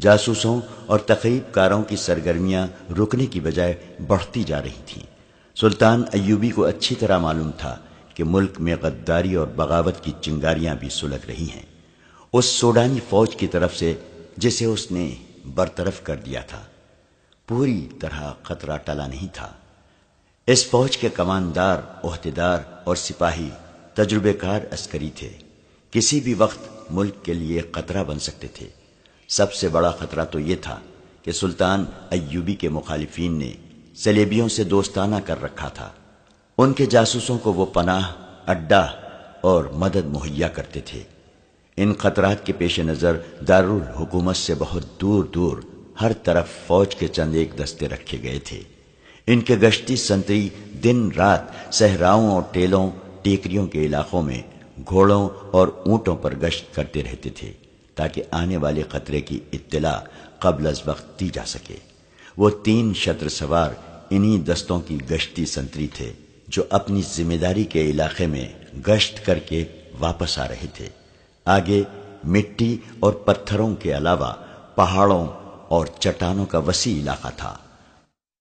[SPEAKER 1] جاسوسوں اور تقریب کاروں کی سرگرمیاں رکنے کی بجائے بڑھتی جا رہی تھیں سلطان ایوبی کو اچھی طرح معلوم تھا کہ ملک میں غداری اور بغاوت کی چنگاریاں بھی سلگ رہی ہیں اس سوڈانی فوج کی طرف سے جسے اس نے برطرف کر دیا تھا پوری طرح خطرہ ٹلا نہیں تھا اس فوج کے کماندار عہدیدار اور سپاہی تجربے کار عسکری تھے کسی بھی وقت ملک کے لیے خطرہ بن سکتے تھے سب سے بڑا خطرہ تو یہ تھا کہ سلطان ایوبی کے مخالفین نے سلیبیوں سے دوستانہ کر رکھا تھا ان کے جاسوسوں کو وہ پناہ اڈا اور مدد مہیا کرتے تھے ان خطرات کے پیش نظر دارالحکومت سے بہت دور دور ہر طرف فوج کے چند ایک دستے رکھے گئے تھے ان کے گشتی سنتری دن رات صحراؤں اور ٹیلوں ٹیکریوں کے علاقوں میں گھوڑوں اور اونٹوں پر گشت کرتے رہتے تھے تاکہ آنے والے خطرے کی اطلاع قبل از وقت دی جا سکے وہ تین شطر سوار انہی دستوں کی گشتی سنتری تھے جو اپنی ذمہ داری کے علاقے میں گشت کر کے واپس آ رہے تھے آگے مٹی اور پتھروں کے علاوہ پہاڑوں اور چٹانوں کا وسیع علاقہ تھا